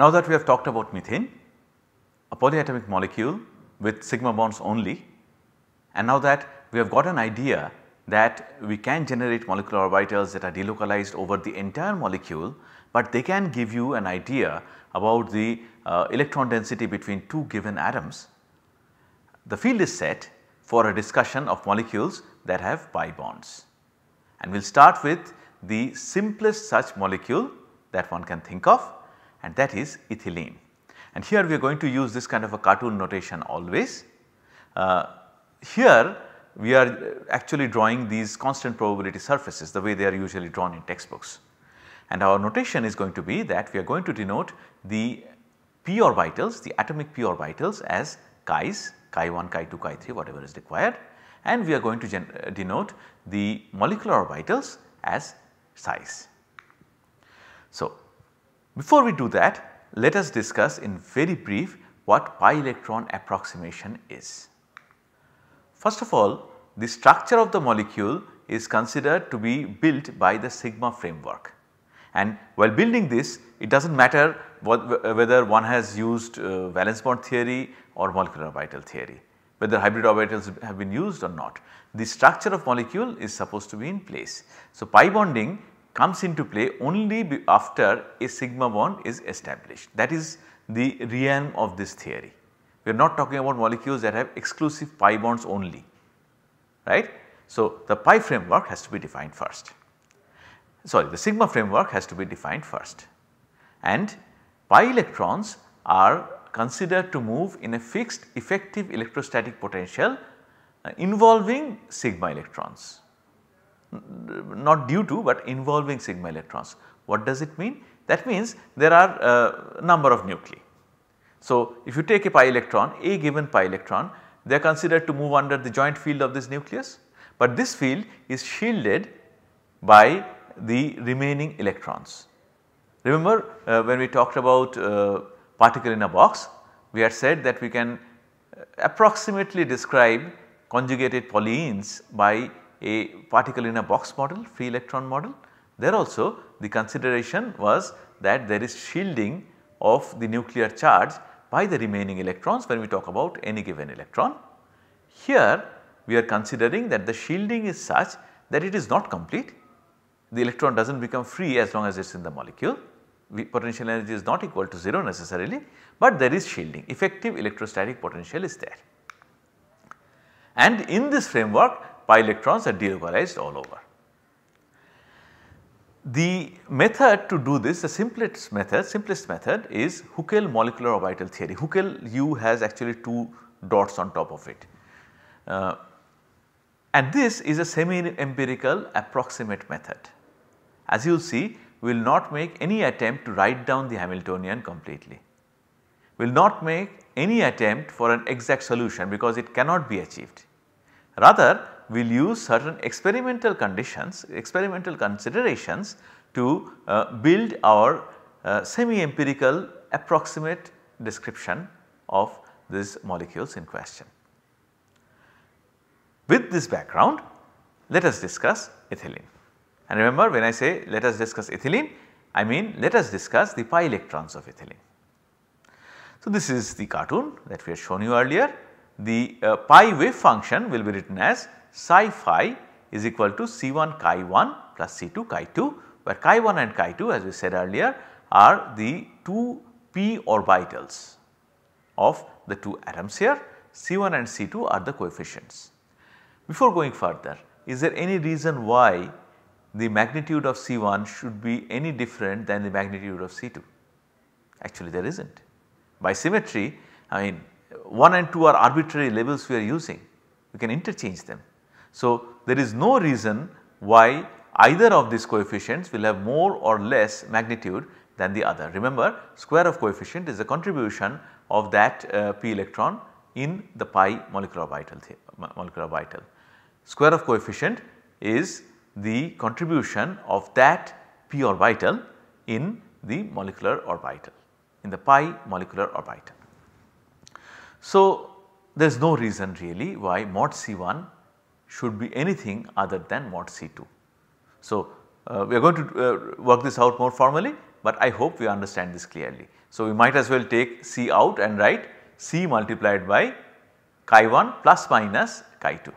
Now that we have talked about methane, a polyatomic molecule with sigma bonds only and now that we have got an idea that we can generate molecular orbitals that are delocalized over the entire molecule, but they can give you an idea about the uh, electron density between two given atoms. The field is set for a discussion of molecules that have pi bonds and we will start with the simplest such molecule that one can think of and that is ethylene. And here we are going to use this kind of a cartoon notation always. Uh, here we are actually drawing these constant probability surfaces the way they are usually drawn in textbooks. And our notation is going to be that we are going to denote the p orbitals, the atomic p orbitals as chi's, chi 1, chi 2, chi 3 whatever is required and we are going to uh, denote the molecular orbitals as size. So, before we do that, let us discuss in very brief what pi electron approximation is. First of all, the structure of the molecule is considered to be built by the sigma framework. And while building this, it does not matter what, whether one has used uh, valence bond theory or molecular orbital theory, whether hybrid orbitals have been used or not. The structure of molecule is supposed to be in place. So, pi bonding comes into play only after a sigma bond is established that is the realm of this theory. We are not talking about molecules that have exclusive pi bonds only right. So, the pi framework has to be defined first sorry the sigma framework has to be defined first and pi electrons are considered to move in a fixed effective electrostatic potential uh, involving sigma electrons not due to but involving sigma electrons. What does it mean? That means there are a uh, number of nuclei. So, if you take a pi electron, a given pi electron, they are considered to move under the joint field of this nucleus, but this field is shielded by the remaining electrons. Remember uh, when we talked about uh, particle in a box, we had said that we can uh, approximately describe conjugated polyenes by a particle in a box model, free electron model. There also the consideration was that there is shielding of the nuclear charge by the remaining electrons when we talk about any given electron. Here we are considering that the shielding is such that it is not complete. The electron does not become free as long as it is in the molecule. We potential energy is not equal to 0 necessarily, but there is shielding effective electrostatic potential is there. And in this framework pi electrons are delocalized all over. The method to do this, the simplest method, simplest method is Huckel molecular orbital theory. Huckel U has actually two dots on top of it. Uh, and this is a semi-empirical approximate method. As you will see, we will not make any attempt to write down the Hamiltonian completely. We will not make any attempt for an exact solution because it cannot be achieved. Rather, we will use certain experimental conditions, experimental considerations to uh, build our uh, semi-empirical approximate description of these molecules in question. With this background, let us discuss ethylene. And remember when I say let us discuss ethylene, I mean let us discuss the pi electrons of ethylene. So, this is the cartoon that we had shown you earlier. The uh, pi wave function will be written as psi phi is equal to C1 chi 1 plus C2 chi 2 where chi 1 and chi 2 as we said earlier are the 2 p orbitals of the 2 atoms here C1 and C2 are the coefficients. Before going further is there any reason why the magnitude of C1 should be any different than the magnitude of C2? Actually there is not. By symmetry I mean 1 and 2 are arbitrary labels we are using we can interchange them so, there is no reason why either of these coefficients will have more or less magnitude than the other. Remember square of coefficient is the contribution of that uh, p electron in the pi molecular orbital, molecular orbital. Square of coefficient is the contribution of that p orbital in the molecular orbital, in the pi molecular orbital. So, there is no reason really why mod C1 should be anything other than mod C2. So, uh, we are going to uh, work this out more formally, but I hope we understand this clearly. So, we might as well take C out and write C multiplied by chi 1 plus minus chi 2.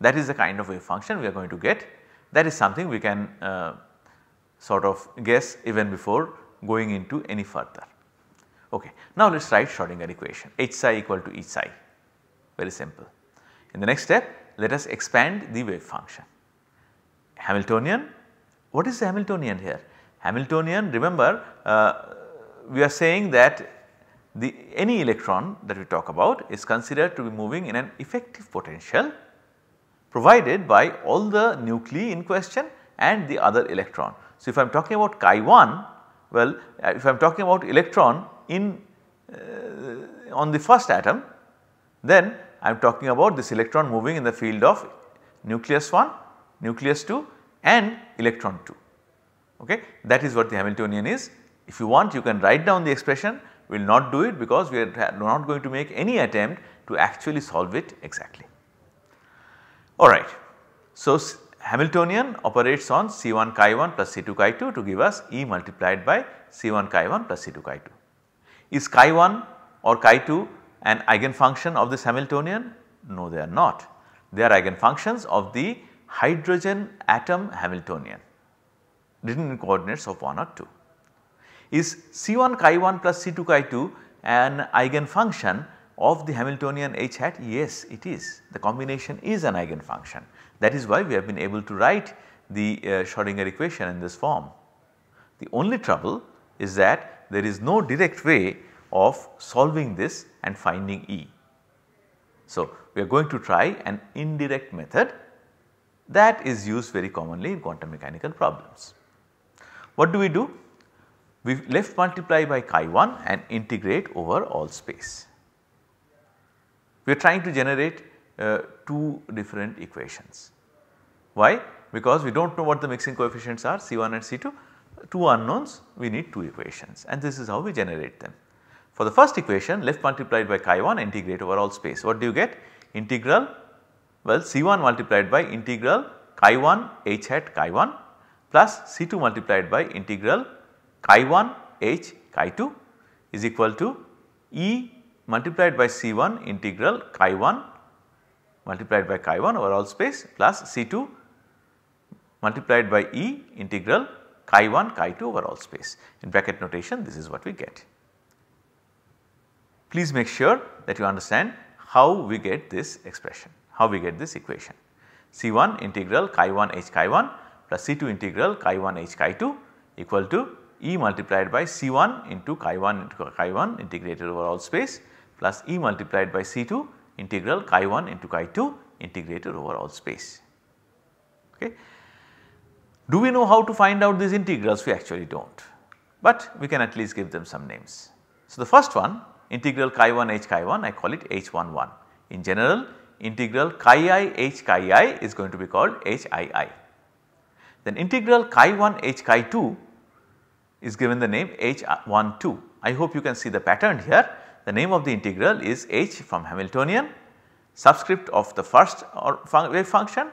That is the kind of wave function we are going to get. That is something we can uh, sort of guess even before going into any further. Okay. Now, let us write Schrodinger equation H psi equal to E psi very simple. In the next step let us expand the wave function. Hamiltonian, what is the Hamiltonian here? Hamiltonian remember uh, we are saying that the any electron that we talk about is considered to be moving in an effective potential provided by all the nuclei in question and the other electron. So, if I am talking about chi 1 well uh, if I am talking about electron in uh, on the first atom then I am talking about this electron moving in the field of nucleus 1, nucleus 2 and electron 2. Okay. That is what the Hamiltonian is. If you want you can write down the expression we will not do it because we are not going to make any attempt to actually solve it exactly. Alright. So, Hamiltonian operates on C1 chi1 plus C2 chi2 to give us E multiplied by C1 chi1 plus C2 chi2. Is chi1 or chi2 an eigenfunction of this Hamiltonian? No, they are not. They are eigenfunctions of the hydrogen atom Hamiltonian written in coordinates of 1 or 2. Is C1 chi 1 plus C2 chi 2 an eigenfunction of the Hamiltonian H hat? Yes, it is. The combination is an eigenfunction. That is why we have been able to write the uh, Schrodinger equation in this form. The only trouble is that there is no direct way of solving this and finding E. So, we are going to try an indirect method that is used very commonly in quantum mechanical problems. What do we do? We left multiply by chi 1 and integrate over all space. We are trying to generate uh, two different equations. Why? Because we do not know what the mixing coefficients are C1 and C2, two unknowns we need two equations and this is how we generate them. For the first equation left multiplied by chi1 integrate over all space. What do you get? Integral well c1 multiplied by integral chi1 h hat chi1 plus c2 multiplied by integral chi1 h chi2 is equal to e multiplied by c1 integral chi1 multiplied by chi1 over all space plus c2 multiplied by e integral chi 1 chi 2 over all space. In bracket notation this is what we get. Please make sure that you understand how we get this expression, how we get this equation. C1 integral chi 1 h chi 1 plus C2 integral chi 1 h chi 2 equal to E multiplied by C1 into chi 1 into chi 1 integrated over all space plus E multiplied by C2 integral chi 1 into chi 2 integrated over all space. Okay. Do we know how to find out these integrals? We actually do not, but we can at least give them some names. So, the first one integral chi 1 h chi 1 I call it h 1 1. In general integral chi i h chi i is going to be called h i i. Then integral chi 1 h chi 2 is given the name h 1 2. I hope you can see the pattern here. The name of the integral is h from Hamiltonian subscript of the first or wave function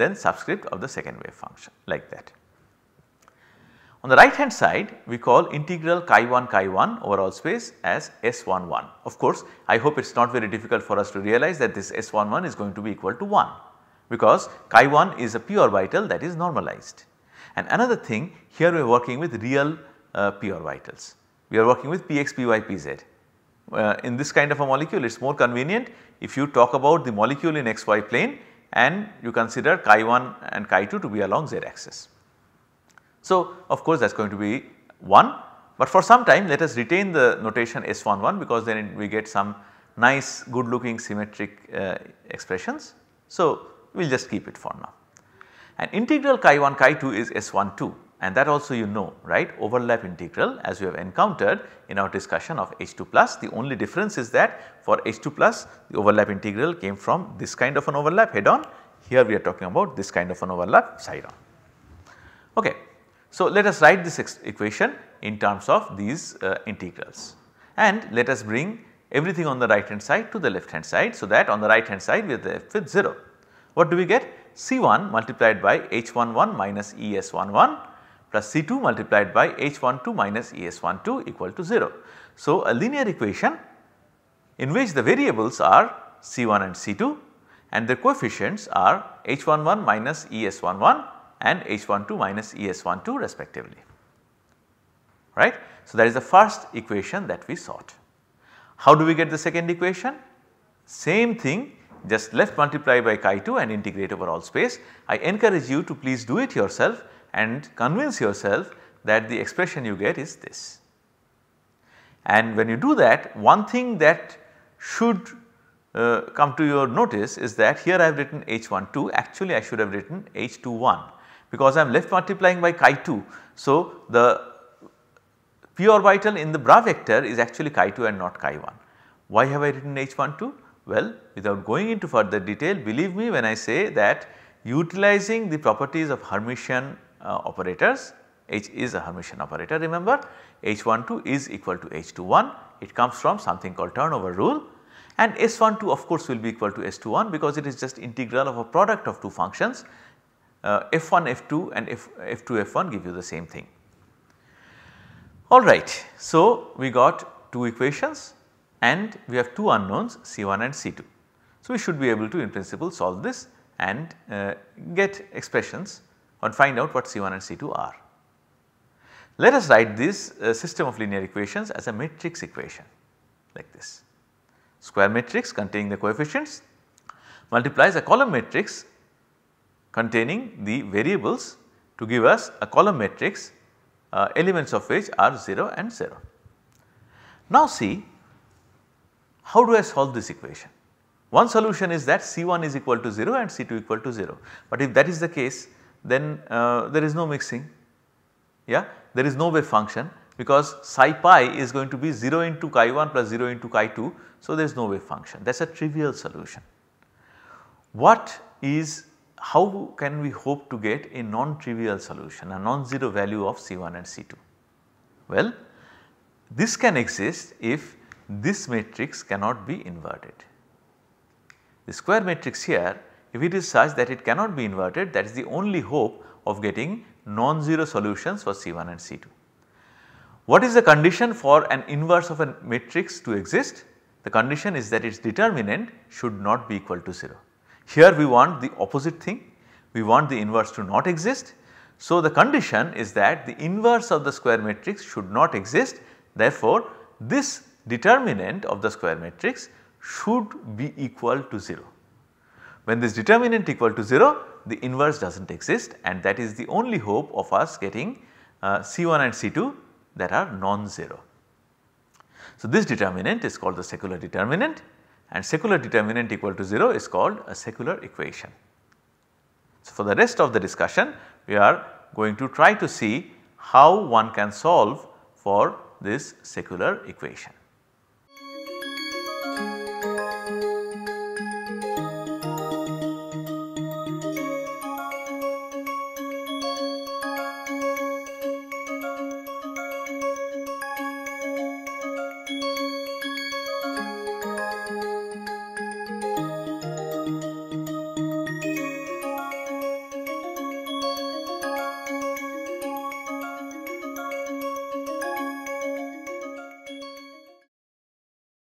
then subscript of the second wave function like that. On the right hand side we call integral chi 1 chi 1 overall space as S 1 1. Of course, I hope it is not very difficult for us to realize that this S 1 1 is going to be equal to 1 because chi 1 is a p orbital that is normalized. And another thing here uh, we are working with real uh, p orbitals. We are working with px, py, pz. Uh, in this kind of a molecule it is more convenient if you talk about the molecule in xy plane and you consider chi 1 and chi 2 to be along z axis. So, of course, that is going to be 1 but for some time let us retain the notation S11 because then we get some nice good looking symmetric uh, expressions. So, we will just keep it for now. And integral chi 1 chi 2 is S12 and that also you know right overlap integral as we have encountered in our discussion of H2 plus. The only difference is that for H2 plus the overlap integral came from this kind of an overlap head on. Here we are talking about this kind of an overlap side on. Okay. So, let us write this equation in terms of these uh, integrals and let us bring everything on the right hand side to the left hand side. So, that on the right hand side we have f with 0. What do we get? C1 multiplied by H11 minus ES11 plus C2 multiplied by H12 minus ES12 equal to 0. So, a linear equation in which the variables are C1 and C2 and the coefficients are H11 minus ES11 and H12 minus ES12 respectively right. So, that is the first equation that we sought. How do we get the second equation? Same thing just left multiply by chi 2 and integrate over all space. I encourage you to please do it yourself and convince yourself that the expression you get is this. And when you do that one thing that should uh, come to your notice is that here I have written H12 actually I should have written H21 because I am left multiplying by chi 2. So, the p orbital in the bra vector is actually chi 2 and not chi 1. Why have I written h12? Well, without going into further detail believe me when I say that utilizing the properties of Hermitian uh, operators H is a Hermitian operator remember H12 is equal to H21 it comes from something called turnover rule and S12 of course will be equal to S21 because it is just integral of a product of two functions F1 uh, F2 and F, 2 F1 give you the same thing. Alright, so we got two equations and we have two unknowns C1 and C2. So, we should be able to in principle solve this and uh, get expressions and find out what C1 and C2 are. Let us write this uh, system of linear equations as a matrix equation like this. Square matrix containing the coefficients multiplies a column matrix containing the variables to give us a column matrix uh, elements of which are 0 and 0. Now see how do I solve this equation? One solution is that C1 is equal to 0 and C2 equal to 0, but if that is the case then uh, there is no mixing, yeah there is no wave function because psi pi is going to be 0 into chi 1 plus 0 into chi 2. So, there is no wave function that is a trivial solution. What is how can we hope to get a non-trivial solution, a non-zero value of C1 and C2? Well, this can exist if this matrix cannot be inverted. The square matrix here, if it is such that it cannot be inverted, that is the only hope of getting non-zero solutions for C1 and C2. What is the condition for an inverse of a matrix to exist? The condition is that its determinant should not be equal to 0. Here we want the opposite thing, we want the inverse to not exist. So, the condition is that the inverse of the square matrix should not exist therefore, this determinant of the square matrix should be equal to 0. When this determinant equal to 0 the inverse does not exist and that is the only hope of us getting uh, C1 and C2 that are non-zero. So, this determinant is called the secular determinant and secular determinant equal to 0 is called a secular equation. So, for the rest of the discussion we are going to try to see how one can solve for this secular equation.